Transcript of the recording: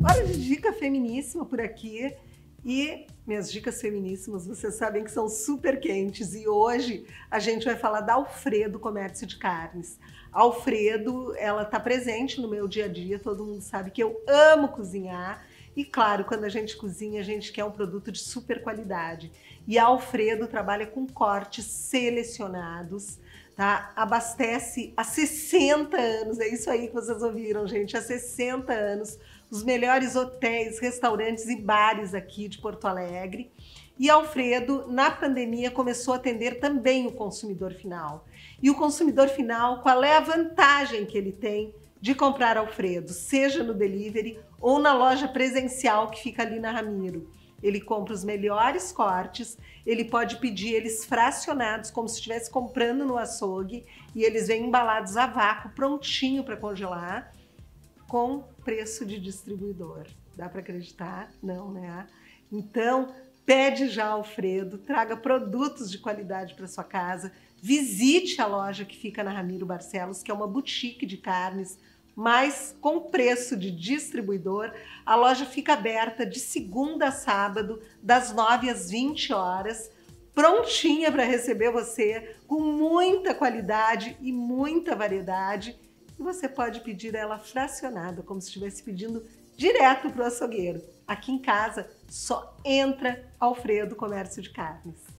Hora de dica feminíssima por aqui. E minhas dicas feminíssimas, vocês sabem que são super quentes. E hoje a gente vai falar da Alfredo Comércio de Carnes. Alfredo, ela está presente no meu dia a dia, todo mundo sabe que eu amo cozinhar. E claro, quando a gente cozinha, a gente quer um produto de super qualidade. E a Alfredo trabalha com cortes selecionados tá? Abastece há 60 anos, é isso aí que vocês ouviram, gente, há 60 anos, os melhores hotéis, restaurantes e bares aqui de Porto Alegre. E Alfredo, na pandemia, começou a atender também o consumidor final. E o consumidor final, qual é a vantagem que ele tem de comprar Alfredo, seja no delivery ou na loja presencial que fica ali na Ramiro? Ele compra os melhores cortes, ele pode pedir eles fracionados, como se estivesse comprando no açougue, e eles vêm embalados a vácuo, prontinho para congelar, com preço de distribuidor. Dá para acreditar? Não, né? Então, pede já Alfredo, traga produtos de qualidade para sua casa, visite a loja que fica na Ramiro Barcelos, que é uma boutique de carnes mas com preço de distribuidor, a loja fica aberta de segunda a sábado, das 9 às 20 horas, prontinha para receber você, com muita qualidade e muita variedade. E você pode pedir ela fracionada, como se estivesse pedindo direto para o açougueiro. Aqui em casa só entra Alfredo Comércio de Carnes.